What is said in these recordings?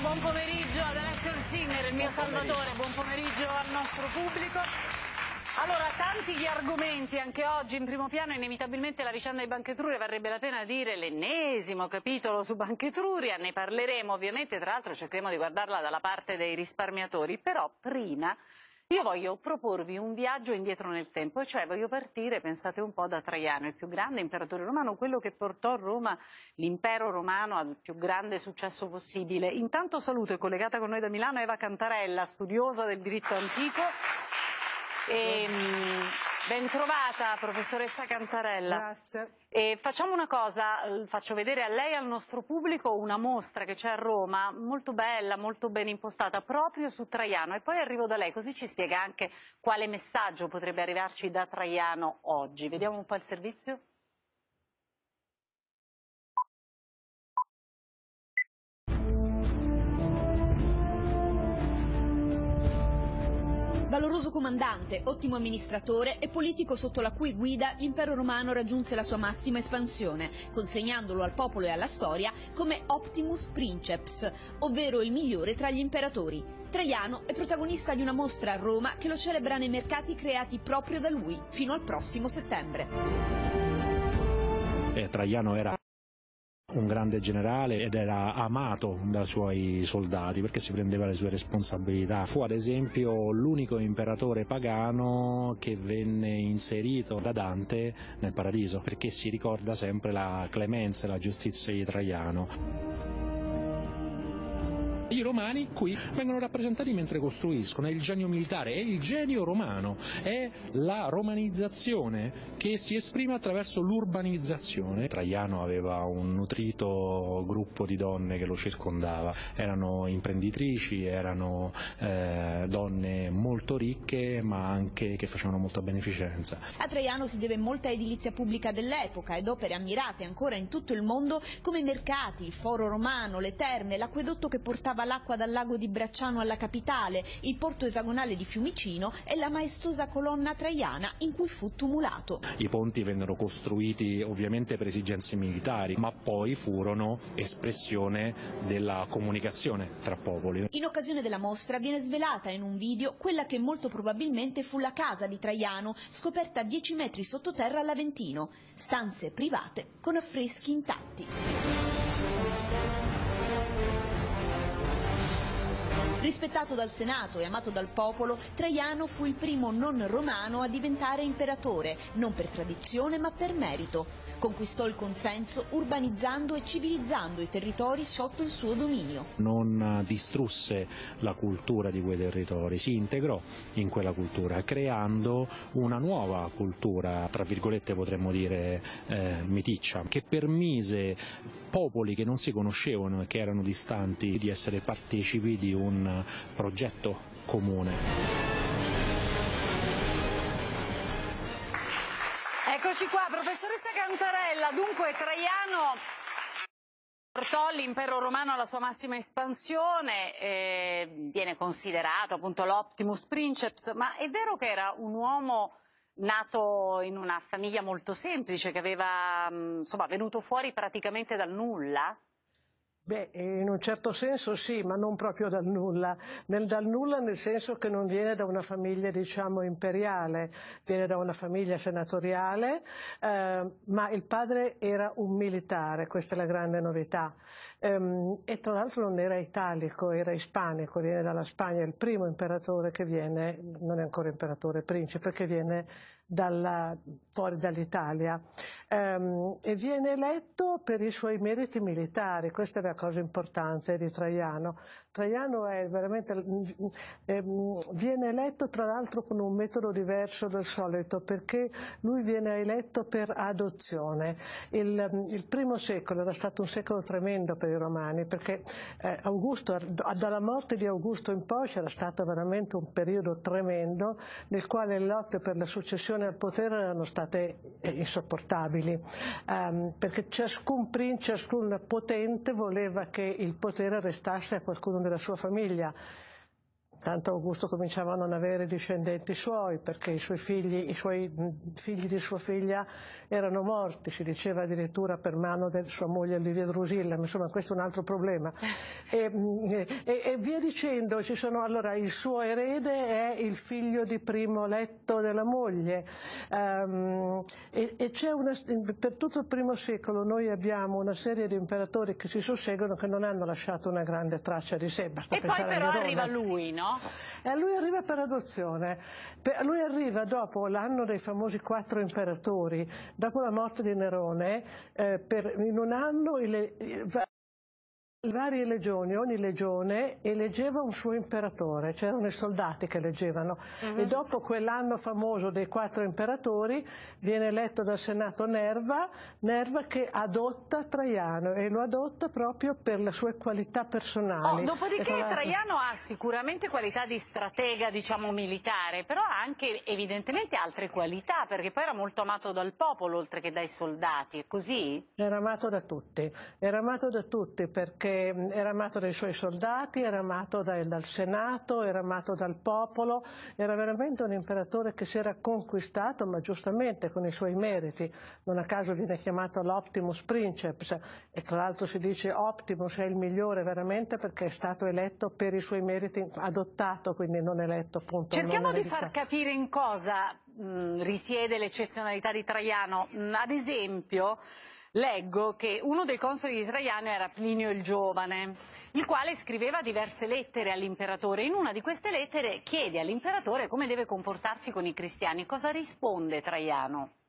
buon pomeriggio ad Alessio Il il mio buon salvatore, buon pomeriggio al nostro pubblico. Allora, tanti gli argomenti anche oggi in primo piano, inevitabilmente la vicenda di Banca Etruria varrebbe la pena dire l'ennesimo capitolo su Banca Etruria, ne parleremo ovviamente, tra l'altro cercheremo di guardarla dalla parte dei risparmiatori, però prima io voglio proporvi un viaggio indietro nel tempo, cioè voglio partire, pensate un po', da Traiano, il più grande imperatore romano, quello che portò Roma, l'impero romano, al più grande successo possibile. Intanto saluto, e collegata con noi da Milano Eva Cantarella, studiosa del diritto antico. E, ehm, Ben trovata professoressa Cantarella. Grazie. E facciamo una cosa, eh, faccio vedere a lei e al nostro pubblico una mostra che c'è a Roma, molto bella, molto ben impostata, proprio su Traiano. E poi arrivo da lei, così ci spiega anche quale messaggio potrebbe arrivarci da Traiano oggi. Vediamo un po' il servizio. Valoroso comandante, ottimo amministratore e politico sotto la cui guida l'impero romano raggiunse la sua massima espansione, consegnandolo al popolo e alla storia come Optimus Princeps, ovvero il migliore tra gli imperatori. Traiano è protagonista di una mostra a Roma che lo celebra nei mercati creati proprio da lui fino al prossimo settembre. Eh, Traiano era un grande generale ed era amato dai suoi soldati perché si prendeva le sue responsabilità. Fu ad esempio l'unico imperatore pagano che venne inserito da Dante nel paradiso perché si ricorda sempre la clemenza e la giustizia di Traiano. I romani qui vengono rappresentati mentre costruiscono, è il genio militare, è il genio romano, è la romanizzazione che si esprime attraverso l'urbanizzazione. Traiano aveva un nutrito gruppo di donne che lo circondava, erano imprenditrici, erano eh, donne molto ricche ma anche che facevano molta beneficenza. A Traiano si deve molta edilizia pubblica dell'epoca ed opere ammirate ancora in tutto il mondo come i mercati, il foro romano, le terme, l'acquedotto che portava portava l'acqua dal lago di Bracciano alla capitale, il porto esagonale di Fiumicino e la maestosa colonna traiana in cui fu tumulato. I ponti vennero costruiti ovviamente per esigenze militari, ma poi furono espressione della comunicazione tra popoli. In occasione della mostra viene svelata in un video quella che molto probabilmente fu la casa di Traiano, scoperta a 10 metri sottoterra all'Aventino, stanze private con affreschi intatti. Rispettato dal Senato e amato dal popolo, Traiano fu il primo non romano a diventare imperatore, non per tradizione ma per merito. Conquistò il consenso urbanizzando e civilizzando i territori sotto il suo dominio. Non eh, distrusse la cultura di quei territori, si integrò in quella cultura, creando una nuova cultura, tra virgolette potremmo dire eh, meticcia, che permise popoli che non si conoscevano e che erano distanti di essere partecipi di un progetto comune. Eccoci qua, professoressa Cantarella, dunque Traiano portò l'impero romano alla sua massima espansione, eh, viene considerato appunto l'optimus princeps, ma è vero che era un uomo nato in una famiglia molto semplice, che aveva mm, insomma venuto fuori praticamente dal nulla? Beh, in un certo senso sì, ma non proprio dal nulla. Nel dal nulla nel senso che non viene da una famiglia, diciamo, imperiale, viene da una famiglia senatoriale, eh, ma il padre era un militare, questa è la grande novità. Eh, e tra l'altro non era italico, era ispanico, viene dalla Spagna, il primo imperatore che viene, non è ancora imperatore, principe, che viene dalla, fuori dall'Italia. Eh, e viene eletto per i suoi meriti militari, questa è la cosa importante di Traiano. Traiano ehm, viene eletto tra l'altro con un metodo diverso dal solito perché lui viene eletto per adozione. Il, il primo secolo era stato un secolo tremendo per i romani perché eh, Augusto, dalla morte di Augusto in poi c'era stato veramente un periodo tremendo nel quale le lotte per la successione al potere erano state eh, insopportabili ehm, perché ciascun, prin, ciascun potente voleva voleva che il potere restasse a qualcuno della sua famiglia Tanto Augusto cominciava a non avere discendenti suoi perché i suoi figli, i suoi mm, figli di sua figlia erano morti, si diceva addirittura per mano della sua moglie Livia Drusilla, ma insomma questo è un altro problema. E, mm, e, e via dicendo, sono, allora, il suo erede è il figlio di primo letto della moglie um, e, e una, per tutto il primo secolo noi abbiamo una serie di imperatori che si susseguono che non hanno lasciato una grande traccia di sé. Basta e poi però arriva lui, no? no? E lui arriva per adozione. Per, lui arriva dopo l'anno dei famosi quattro imperatori, dopo la morte di Nerone, eh, per, in un anno... Il, il, eh, varie legioni, ogni legione eleggeva un suo imperatore, c'erano i soldati che leggevano uh -huh. e mhm. dopo quell'anno famoso dei quattro imperatori viene eletto dal Senato Nerva, Nerva che adotta Traiano e lo adotta proprio per le sue qualità personali. Oh, dopodiché la... Traiano ha sicuramente qualità di stratega, diciamo militare, però ha anche evidentemente altre qualità perché poi era molto amato dal popolo oltre che dai soldati, è così? Era amato da tutti, era amato da tutti perché perché era amato dai suoi soldati, era amato dai, dal Senato, era amato dal popolo, era veramente un imperatore che si era conquistato, ma giustamente con i suoi meriti. Non a caso viene chiamato l'Optimus Princeps cioè, e tra l'altro si dice Optimus è il migliore veramente perché è stato eletto per i suoi meriti, adottato quindi non eletto appunto. Cerchiamo di far capire in cosa mh, mm, risiede l'eccezionalità di Traiano. Mh, mm, ad esempio leggo che uno dei consoli di Traiano era Plinio il Giovane, il quale scriveva diverse lettere all'imperatore. In una di queste lettere chiede all'imperatore come deve comportarsi con i cristiani. Cosa risponde Traiano?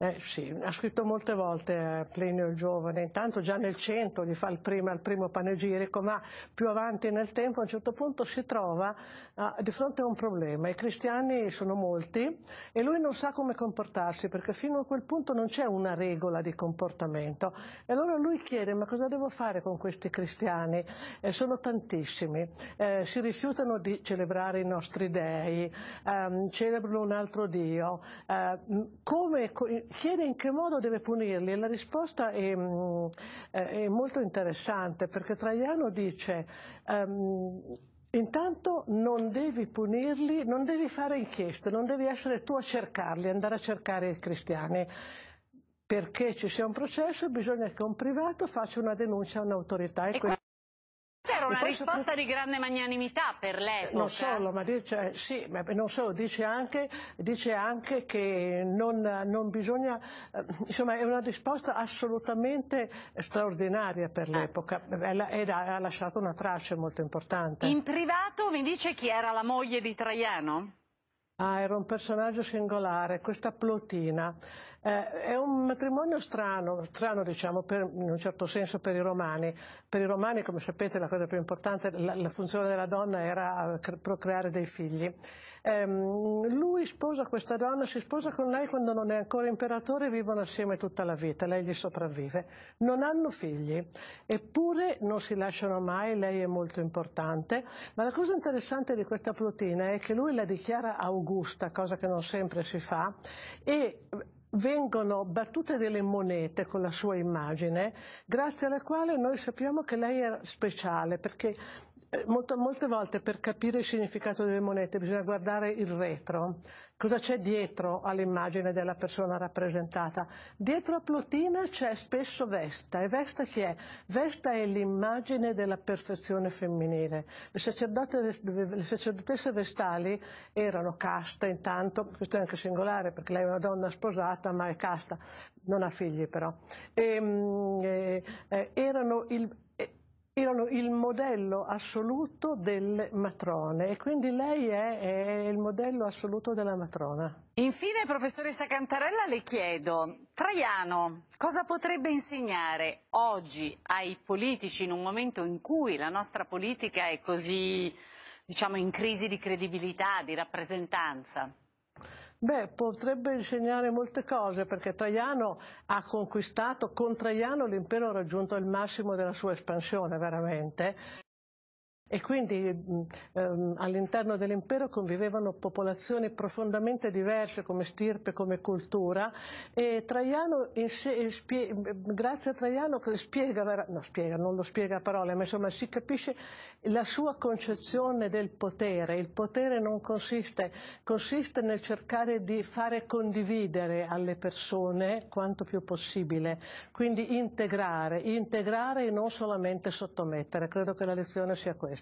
Eh, sì, ha scritto molte volte eh, Plinio il Giovane, intanto già nel 100 gli fa il primo, il primo panegirico, ma più avanti nel tempo a un certo punto si trova uh, di fronte a un problema. I cristiani sono molti e lui non sa come comportarsi perché fino a quel punto non c'è una regola di comportamento. E allora lui chiede ma cosa devo fare con questi cristiani? Eh, sono tantissimi, eh, si rifiutano di celebrare i nostri dei, ehm, celebrano un altro Dio. Eh, come, chiede in che modo deve punirli e la risposta è, mm, è molto interessante perché Traiano dice um, Intanto non devi punirli, non devi fare inchieste, non devi essere tu a cercarli, andare a cercare i cristiani. Perché ci sia un processo bisogna che un privato faccia una denuncia a un'autorità. Era una risposta di grande magnanimità per l'epoca. Eh, non eh? solo, ma dice, cioè, sì, ma non solo, dice anche, dice anche che non, non bisogna, eh, insomma è una risposta assolutamente straordinaria per ah. l'epoca ed ha lasciato una traccia molto importante. In privato mi dice chi era la moglie di Traiano? Ah, era un personaggio singolare, questa Plotina. Eh, è un matrimonio strano, strano diciamo per, in un certo senso per i romani. Per i romani, come sapete, la cosa più importante, la, la funzione della donna era eh, procreare dei figli. Eh, lui sposa questa donna, si sposa con lei quando non è ancora imperatore, vivono assieme tutta la vita, lei gli sopravvive. Non hanno figli, eppure non si lasciano mai, lei è molto importante. Ma la cosa interessante di questa Plotina è che lui la dichiara augurata gusta, cosa che non sempre si fa, e vengono battute delle monete con la sua immagine, grazie alla quale noi sappiamo che lei era speciale, perché eh, molto, molte volte per capire il significato delle monete bisogna guardare il retro, cosa c'è dietro all'immagine della persona rappresentata. Dietro a Plotina c'è spesso Vesta, e Vesta chi è? Vesta è l'immagine della perfezione femminile. Le, le sacerdotesse vestali erano casta intanto, questo è anche singolare perché lei è una donna sposata ma è casta, non ha figli però. E, ehm, eh, eh, erano il erano il modello assoluto delle matrone e quindi lei è, è il modello assoluto della matrona. Infine, professoressa Cantarella, le chiedo, Traiano cosa potrebbe insegnare oggi ai politici in un momento in cui la nostra politica è così, diciamo, in crisi di credibilità, di rappresentanza? Beh, potrebbe insegnare molte cose perché Traiano ha conquistato, con Traiano l'impero ha raggiunto il massimo della sua espansione veramente. E quindi ehm, all'interno dell'impero convivevano popolazioni profondamente diverse come stirpe, come cultura e Traiano, sé, eh, spie, grazie a Traiano spiega, no, spiega, non lo spiega a parole, ma insomma si capisce la sua concezione del potere. Il potere non consiste, consiste nel cercare di fare condividere alle persone quanto più possibile, quindi integrare, integrare e non solamente sottomettere. Credo che la lezione sia questa.